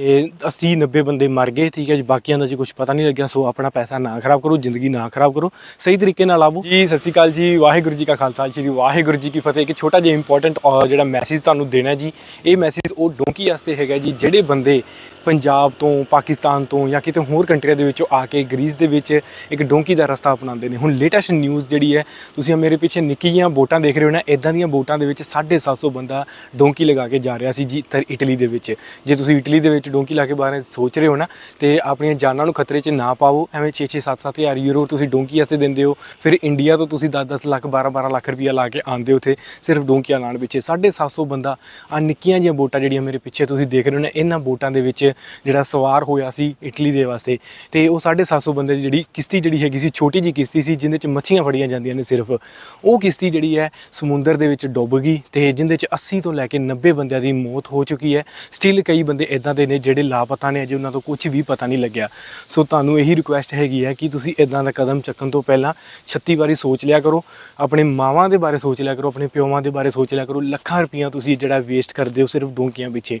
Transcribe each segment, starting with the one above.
ਤੇ 80 90 ਬੰਦੇ ਮਰ ਗਏ ਠੀਕ ਹੈ ਜੀ ਬਾਕੀਆਂ ਦਾ ਜੀ ਕੁਝ ਪਤਾ ਨਹੀਂ ਲੱਗਿਆ ਸੋ ਆਪਣਾ ਪੈਸਾ ਨਾ ਖਰਾਬ ਕਰੋ ਜ਼ਿੰਦਗੀ ਨਾ ਖਰਾਬ ਕਰੋ ਸਹੀ ਤਰੀਕੇ ਨਾਲ ਆਵੋ ਜੀ ਸਤਿ ਸ਼੍ਰੀ ਅਕਾਲ ਜੀ ਵਾਹਿਗੁਰੂ ਜੀ ਕਾ ਖਾਲਸਾ ਸ਼੍ਰੀ ਵਾਹਿਗੁਰੂ ਜੀ ਕੀ ਫਤਿਹ ਇੱਕ ਛੋਟਾ ਜਿਹਾ ਇੰਪੋਰਟੈਂਟ ਜਿਹੜਾ ਮੈਸੇਜ ਤੁਹਾਨੂੰ ਦੇਣਾ ਜੀ ਇਹ ਮੈਸੇਜ ਉਹ ਡੋਂਕੀ ਵਾਸਤੇ ਹੈਗਾ ਜੀ ਜਿਹੜੇ ਬੰਦੇ ਪੰਜਾਬ ਤੋਂ ਪਾਕਿਸਤਾਨ ਤੋਂ ਜਾਂ ਕਿਤੇ ਹੋਰ ਕੰਟਰੀਆਂ ਦੇ ਵਿੱਚੋਂ ਆ ਕੇ ਗ੍ਰੀਸ ਦੇ ਵਿੱਚ ਇੱਕ ਡੋਂਕੀ ਦਾ ਰਸਤਾ ਅਪਣਾਉਂਦੇ ਨੇ ਹੁਣ ਲੇਟੈਸਟ ਨਿਊਜ਼ ਜਿਹੜੀ ਹੈ ਤੁਸੀਂ ਮੇਰੇ ਪਿੱਛੇ ਨਿੱਕੀਆਂ ਬੋਟਾਂ ਦੇਖ ਰਹੇ ਹੋ ਨਾ ਇਦਾਂ ਦੀਆਂ ਬੋਟਾਂ ਦੇ ਵਿੱਚ 750 ਬੰਦਾ ਡੋਂਕੀ ਲਗਾ ਕੇ ਜਾ ਰਿਹਾ ਸੀ ਜੀ ਤਰ ਇਟਲੀ ਦੇ ਵਿੱਚ ਜੇ ਤੁਸੀਂ ਇਟਲੀ ਦੇ ਵਿੱਚ ਡੋਂਕੀ ਲਾ ਕੇ ਬਾਰੇ ਸੋਚ ਰਹੇ ਹੋ ਨਾ ਤੇ ਆਪਣੀਆਂ ਜਾਨਾਂ ਨੂੰ ਖਤਰੇ 'ਚ ਨਾ ਪਾਓ ਐਵੇਂ 6-6 7-7 ਹਜ਼ਾਰ ਯੂਰੋ ਤੁਸੀਂ ਡੋਂਕੀ ਵਾਸਤੇ ਦਿੰਦੇ ਹੋ ਫਿਰ ਇੰਡੀਆ ਤੋਂ ਤੁਸੀਂ 10-10 ਲੱਖ 12-12 ਲੱਖ ਰੁਪਇਆ ਲਾ ਕੇ ਆਉਂਦੇ ਉਥੇ ਸਿਰਫ ਡੋਂਕੀਆਂ ਲਾਣ ਵਿੱਚ 750 ਬੰਦਾ ਆ ਨਿੱਕੀਆਂ ਜਿਹੀਆਂ ਬੋਟਾਂ ਜਿਹੜੀਆਂ ਮੇਰੇ ਪਿੱਛੇ ਤੁਸੀਂ ਦੇਖ ਰਹੇ ਹੋ ਨਾ ਇਹਨਾਂ ਬੋਟਾਂ ਦੇ ਵਿੱਚ ਜਿਹੜਾ ਸਵਾਰ ਹੋਇਆ ਸੀ ਇਟਲੀ ਦੇ ਵਾਸਤੇ ਤੇ ਉਹ 750 ਬੰਦੇ ਦੀ ਜਿਹੜੀ ਕਿਸ਼ਤੀ ਜਿਹੜੀ ਹੈਗੀ ਸੀ ਛੋਟੀ ਜੀ ਕਿਸ਼ਤੀ ਸੀ ਜਿੰਦੇ ਚ ਮੱਛੀਆਂ ਫੜੀਆਂ ਜਾਂਦੀਆਂ ਨੇ ਸਿਰਫ ਉਹ ਕਿਸ਼ਤੀ ਜਿਹੜੀ ਹੈ ਸਮੁੰਦਰ ਦੇ ਵਿੱਚ ਡੁੱਬ ਗਈ ਤੇ ਜਿੰਦੇ ਚ 80 ਤੋਂ ਲੈ ਕੇ 90 ਬੰਦਿਆਂ ਦੀ ਮੌਤ ਹੋ ਚੁੱਕੀ ਹੈ ਸਟਿਲ ਕਈ ਬੰਦੇ ਇਦਾਂ ਦੇ ਨੇ ਜਿਹੜੇ ਲਾਪਤਾ ਨੇ ਅਜੇ ਉਹਨਾਂ ਤੋਂ ਕੁਝ ਵੀ ਪਤਾ ਨਹੀਂ ਲੱਗਿਆ ਸੋ ਤੁਹਾਨੂੰ ਇਹੀ ਰਿਕੁਐਸਟ ਹੈਗੀ ਹੈ ਕਿ ਤੁਸੀਂ ਇਦਾਂ ਦਾ ਕਦਮ ਚੱਕਣ ਤੋਂ ਪਹਿਲਾਂ 36 ਵਾਰੀ ਸੋਚ ਲਿਆ ਕਰੋ ਆਪਣੇ ਮਾਵਾਂ ਦੇ ਬਾਰੇ ਸੋਚ ਲਿਆ ਕਰੋ ਆਪਣੇ ਪਿਓਵਾਂ ਦੇ ਬਾਰੇ ਸੋਚ ਲਿਆ ਕਰੋ ਲੱਖਾਂ ਰੁਪਈਆ ਤੁਸੀਂ ਜਿਹੜਾ ਵੇਸਟ ਕਰਦੇ ਹੋ ਸਿਰਫ ਡੋਂਕੀਆਂ ਪਿੱਛੇ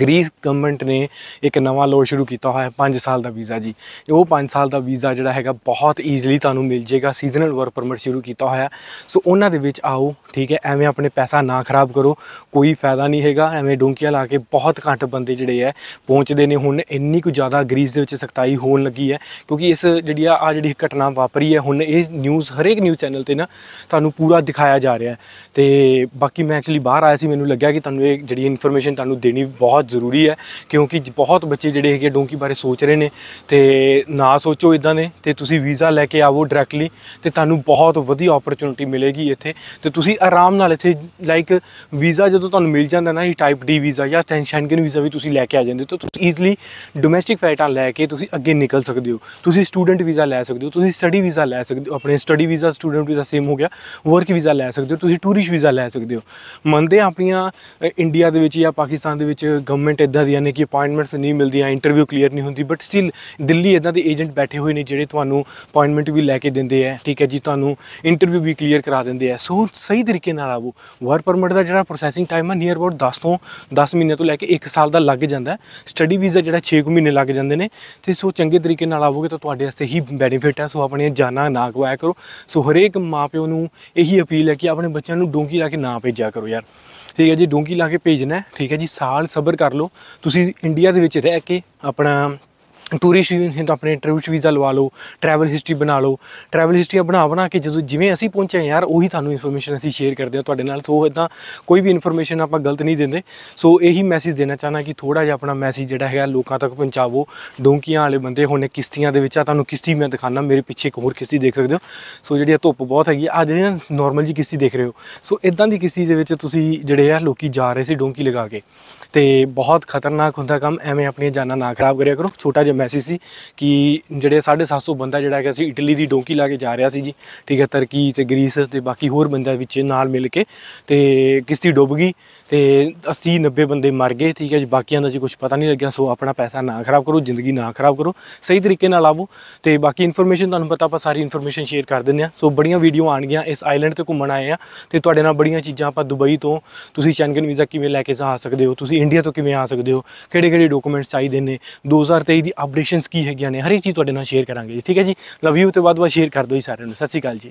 ਗ੍ਰੀਸ ਗਵਰਨਮੈਂਟ ਨੇ ਇੱਕ ਨਵਾਂ ਲੋਅ ਸ਼ੁਰੂ ਕੀਤਾ ਹੋਇਆ ਹੈ 5 ਸਾਲ ਦਾ ਵੀਜ਼ਾ ਜੀ ਉਹ 5 ਸਾਲ ਦਾ ਵੀਜ਼ਾ ਜਿਹੜਾ ਹੈਗਾ ਬਹੁਤ ਈਜ਼ੀਲੀ ਤੁਹਾਨੂੰ ਮਿਲ ਜੇਗਾ ਸੀਜ਼ਨਲ ਵਰਕ ਪਰਮਿਟ ਸ਼ੁਰੂ ਕੀਤਾ ਹੋਇਆ ਸੋ ਉਹਨਾਂ ਦੇ ਵਿੱਚ ਆਓ ਠੀਕ ਹੈ ਐਵੇਂ ਆਪਣੇ ਪੈਸਾ ਨਾ ਖਰਾਬ ਕਰੋ ਕੋਈ ਫਾਇਦਾ ਨਹੀਂ ਹੈਗਾ ਐਵੇਂ ਡੋਂਕੀਆਂ ਲਾ ਕੇ ਬਹੁਤ ਘੱਟ ਬੰਦੇ ਜਿਹੜੇ ਐ ਪਹੁੰਚਦੇ ਨੇ ਹੁਣ ਇੰਨੀ ਕੁ ਜ਼ਿਆਦਾ ਗ੍ਰੀਸ ਦੇ ਵਿੱਚ ਸਖਤਾਈ ਹੋਣ ਲੱਗੀ ਹੈ ਕਿਉਂਕਿ ਇਸ ਜਿਹੜੀ ਆ ਆ ਜਿਹੜੀ ਘਟਨਾ ਵਾਪਰੀ ਹੈ ਹੁਣ ਇਹ ਨਿਊਜ਼ ਹਰੇਕ ਨਿਊਜ਼ ਚੈਨਲ ਤੇ ਨਾ ਤੁਹਾਨੂੰ ਪੂਰਾ ਦਿਖਾਇਆ ਜਾ ਰਿਹਾ ਹੈ ਤੇ ਬਾਕੀ ਮੈਂ ਐਕਚੁਅਲੀ ਬਾਹਰ ਆਇਆ ਸੀ ਮੈਨੂੰ ਲੱਗਿਆ ਕਿ ਤੁਹਾਨੂੰ ਇਹ ਜਿਹੜੀ ਇਨਫੋਰਮੇਸ਼ਨ ਤੁਹਾਨੂੰ ਦੇਣੀ ਬਹੁਤ ਬਹੁਤ ਜ਼ਰੂਰੀ ਹੈ ਕਿਉਂਕਿ ਬਹੁਤ ਬੱਚੇ ਜਿਹੜੇ ਹੈਗੇ ਡੋਂਕੀ ਬਾਰੇ ਸੋਚ ਰਹੇ ਨੇ ਤੇ ਨਾ ਸੋਚੋ ਇਦਾਂ ਨੇ ਤੇ ਤੁਸੀਂ ਵੀਜ਼ਾ ਲੈ ਕੇ ਆਵੋ ਡਾਇਰੈਕਟਲੀ ਤੇ ਤੁਹਾਨੂੰ ਬਹੁਤ ਵਧੀਆ ਓਪਰਚ्युनिटी ਮਿਲੇਗੀ ਇੱਥੇ ਤੇ ਤੁਸੀਂ ਆਰਾਮ ਨਾਲ ਇੱਥੇ ਲਾਈਕ ਵੀਜ਼ਾ ਜਦੋਂ ਤੁਹਾਨੂੰ ਮਿਲ ਜਾਂਦਾ ਨਾ ਇਹ ਟਾਈਪ ਡੀ ਵੀਜ਼ਾ ਜਾਂ ਸ਼ੈਂਗਨ ਵੀਜ਼ਾ ਵੀ ਤੁਸੀਂ ਲੈ ਕੇ ਆ ਜਾਂਦੇ ਹੋ ਤੁਸੀਂ ਈਜ਼ਲੀ ਡੋਮੈਸਟਿਕ ਫਲਾਈਟਾਂ ਲੈ ਕੇ ਤੁਸੀਂ ਅੱਗੇ ਨਿਕਲ ਸਕਦੇ ਹੋ ਤੁਸੀਂ ਸਟੂਡੈਂਟ ਵੀਜ਼ਾ ਲੈ ਸਕਦੇ ਹੋ ਤੁਸੀਂ ਸਟੱਡੀ ਵੀਜ਼ਾ ਲੈ ਸਕਦੇ ਹੋ ਆਪਣੇ study visa student visa same ਹੋ ਗਿਆ ਵਰਕ ਵੀਜ਼ਾ ਲੈ ਸਕਦੇ ਹੋ ਤੁਸੀਂ ਟੂਰਿਸਟ ਵੀਜ਼ਾ ਲੈ ਸਕਦੇ ਹੋ ਮੰਨਦੇ ਆਪਣੀਆਂ ਇੰਡੀਆ ਦੇ ਵਿੱਚ ਜਾਂ ਪਾਕਿਸਤਾਨ ਦੇ ਵਿੱਚ ਗਵਰਨਮੈਂਟ ਇਦਾਂ ਦੀਆਂ ਨੇ ਕਿ ਅਪਾਇੰਟਮੈਂਟਸ ਨਹੀਂ ਮਿਲਦੀਆਂ ਇੰਟਰਵਿਊ ਕਲੀਅਰ ਨਹੀਂ ਹੁੰਦੀ ਬਟ ਸਟਿਲ ਦਿੱਲੀ ਇਦਾਂ ਦੇ ਏਜੰਟ ਬੈਠੇ ਹੋਏ ਨੇ ਜਿਹੜੇ ਤੁਹਾਨੂੰ ਅਪਾਇੰਟਮੈਂਟ ਵੀ ਲੈ ਕੇ ਦਿੰਦੇ ਆ ਠੀਕ ਹੈ ਜੀ ਤੁਹਾਨੂੰ ਇੰਟਰਵਿਊ ਵੀ ਕਲੀਅਰ ਕਰਾ ਦਿੰਦੇ ਆ ਸੋ ਸਹੀ ਤਰੀਕੇ ਨਾਲ ਆਵੋ ਵਰਕ ਪਰਮਿਟ ਦਾ ਜਿਹੜਾ ਪ੍ਰੋਸੈਸਿੰਗ ਟਾਈਮ ਹੈ ਨੀਅਰ ਅਬਾਊਟ 10 ਤੋਂ 10 ਮਹੀਨੇ ਤੋਂ ਲੈ ਕੇ 1 ਸਾਲ ਦਾ ਲੱਗ ਜਾਂਦਾ ਸਟੱਡੀ ਵੀਜ਼ਾ ਜਿਹੜਾ 6 ਕੁ ਮਹੀਨੇ ਲੱਗ ਜਾਂਦੇ ਨੇ ਤੇ ਸੋ ਚੰਗੇ ਤਰੀਕੇ ਨਾਲ ਆਵੋਗੇ ਤਾਂ ਤੁਹਾਡੇ ਵਾਸਤੇ ਹੀ ਬੈਨੀਫਿਟ ਹੈ ਸੋ ਆਪਣੀਆਂ ਜਾਨਾ ਨਾ ਗਵਾਇਆ ਕਰੋ ਸੋ ਹਰੇਕ ਮਾਪਿਓ ਨੂੰ ਇਹੀ ਅਪੀਲ ਹੈ ਕਿ ਆਪਣੇ ਬੱਚਿਆਂ ਨੂੰ ਡੋਂਕੀ ਲਾ ਕੇ ਨਾ ਭੇਜਿਆ ਕਰੋ ਯਾਰ ਠੀਕ ਹੈ ਜੀ ਡੋਂਕੀ ਲਾ ਕੇ ਭੇਜਣਾ ਠੀਕ ਹੈ ਜੀ ਸਾਲ ਸਬ ਬਰਾਬਰ ਕਰ ਲਓ ਤੁਸੀਂ ਇੰਡੀਆ ਦੇ ਵਿੱਚ ਰਹਿ ਕੇ ਆਪਣਾ ਟੂਰਿਸਟ ਵੀਜ਼ਾ ਤਾਂ ਆਪਣੇ ਚ ਵੀਜ਼ਾ ਲਵਾ ਲਓ ਟਰੈਵਲ ਹਿਸਟਰੀ ਬਣਾ ਲਓ ਟਰੈਵਲ ਹਿਸਟਰੀ ਬਣਾ ਬਣਾ ਕੇ ਜਦੋਂ ਜਿਵੇਂ ਅਸੀਂ ਪਹੁੰਚੇ ਯਾਰ ਉਹੀ ਤੁਹਾਨੂੰ ਇਨਫੋਰਮੇਸ਼ਨ ਅਸੀਂ ਸ਼ੇਅਰ ਕਰਦੇ ਹਾਂ ਤੁਹਾਡੇ ਨਾਲ ਸੋ ਇਦਾਂ ਕੋਈ ਵੀ ਇਨਫੋਰਮੇਸ਼ਨ ਆਪਾਂ ਗਲਤ ਨਹੀਂ ਦਿੰਦੇ ਸੋ ਇਹੀ ਮੈਸੇਜ ਦੇਣਾ ਚਾਹਨਾ ਕਿ ਥੋੜਾ ਜਿਹਾ ਆਪਣਾ ਮੈਸੇਜ ਜਿਹੜਾ ਹੈਗਾ ਲੋਕਾਂ ਤੱਕ ਪਹੁੰਚਾਵੋ ਡੋਂਕੀਆਂ ਵਾਲੇ ਬੰਦੇ ਹੁਣ ਕਿਸ਼ਤੀਆਂ ਦੇ ਵਿੱਚ ਆ ਤੁਹਾਨੂੰ ਕਿਸ਼ਤੀ ਮੈਂ ਦਿਖਾਣਾ ਮੇਰੇ ਪਿੱਛੇ ਇੱਕ ਹੋਰ ਕਿਸ਼ਤੀ ਦੇਖ ਸਕਦੇ ਹੋ ਸੋ ਜਿਹੜੀ ਆ ਧੁੱਪ ਬਹੁਤ ਹੈਗੀ ਆ ਜਿਹੜੀ ਨਾ ਨਾਰਮਲ ਜੀ ਕਿਸ਼ਤੀ ਦੇਖ ਰਹੇ ਹੋ ਸੋ ਇਦਾਂ ਦੀ ਕਿਸ਼ਤੀ ਦੇ ਵਿੱਚ ਤੁਸੀਂ ਜਿਹੜੇ ਆ ਲੋਕੀ ਜਾ ਰਹੇ ਸੀ ਡੋਂਕੀ ਲਗਾ ਕੇ ਤੇ ਬਹੁਤ ਖਤਰਨਾਕ ਹੁੰਦਾ ਕੰਮ ਐਵੇਂ ਆਪਣੀਆਂ ਜਾਨਾਂ ਨਾ ਖਰਾਬ ਕਰਿਆ ਕਰੋ ਛੋਟਾ ਜਿਹਾ ਮੈਸੇਜ ਸੀ ਕਿ ਜਿਹੜੇ 750 ਬੰਦਾ ਜਿਹੜਾ ਹੈਗਾ ਸੀ ਇਟਲੀ ਦੀ ਡੋਂਕੀ ਲਾ ਕੇ ਜਾ ਰਿਹਾ ਸੀ ਜੀ ਠੀਕ ਹੈ ਤੁਰਕੀ ਤੇ ਗ੍ਰੀਸ ਤੇ ਬਾਕੀ ਹੋਰ ਬੰਦਾ ਵਿੱਚ ਨਾਲ ਮਿਲ ਕੇ ਤੇ ਕਿਸ਼ਤੀ ਡੁੱਬ ਗਈ ਤੇ 80 90 ਬੰਦੇ ਮਰ ਗਏ ਠੀਕ ਹੈ ਜੀ ਬਾਕੀਆਂ ਦਾ ਜੀ ਕੁਝ ਪਤਾ ਨਹੀਂ ਲੱਗਿਆ ਸੋ ਆਪਣਾ ਪੈਸਾ ਨਾ ਖਰਾਬ ਕਰੋ ਜ਼ਿੰਦਗੀ ਨਾ ਖਰਾਬ ਕਰੋ ਸਹੀ ਤਰੀਕੇ ਨਾਲ ਆਵੋ ਤੇ ਬਾਕੀ ਇਨਫੋਰਮੇਸ਼ਨ ਤੁਹਾਨੂੰ ਪਤਾ ਆਪਾਂ ਸਾਰੀ ਇਨਫੋਰਮੇਸ਼ਨ ਸ਼ੇਅਰ ਕਰ ਦਿੰਦੇ ਆ ਸੋ ਬੜੀਆਂ ਵੀਡੀਓ ਆਣ ਗਿਆ ਇਸ ਆਈਲੈਂਡ ਤੇ ਘੁੰਮਣ ਆਏ ਆ ਤੇ ਤੁਹਾਡੇ ਨਾਲ ਬੜੀਆਂ ਚੀਜ਼ਾਂ ਆਪਾਂ ਦੁਬਈ ਤੋਂ ਤੁਸੀਂ ਸ਼ੈਂਗਨ ਵੀਜ਼ਾ ਕਿਵੇਂ ਲੈ ਕੇ ਜਾ ਸਕਦੇ ਹੋ ਤੁਸੀਂ ਇੰਡੀਆ ਤੋਂ ਕਿਵੇਂ ਆ ਸਕਦੇ ਹੋ ਕਿਹੜੇ ਕਿਹੜੇ ਡਾਕੂਮੈਂਟਸ ਚਾਹੀਦੇ ਨੇ 2023 ਦੀ ਅਪਡੇਸ਼ਨਸ ਕੀ ਹੈਗੀਆਂ ਨੇ ਹਰ ਇੱਕ ਚੀਜ਼ ਤੁਹਾਡੇ ਨਾਲ ਸ਼ੇਅਰ ਕਰਾਂਗੇ ਠੀਕ ਹੈ ਜੀ ਲਵ ਯੂ ਤੇ ਬਾਦ ਬਾਅਦ ਸ਼ੇਅਰ ਕਰ ਦਿਓ ਜੀ ਸਾਰਿਆਂ ਨੂੰ ਸਤਿ ਸ਼੍ਰੀ ਅਕਾਲ ਜੀ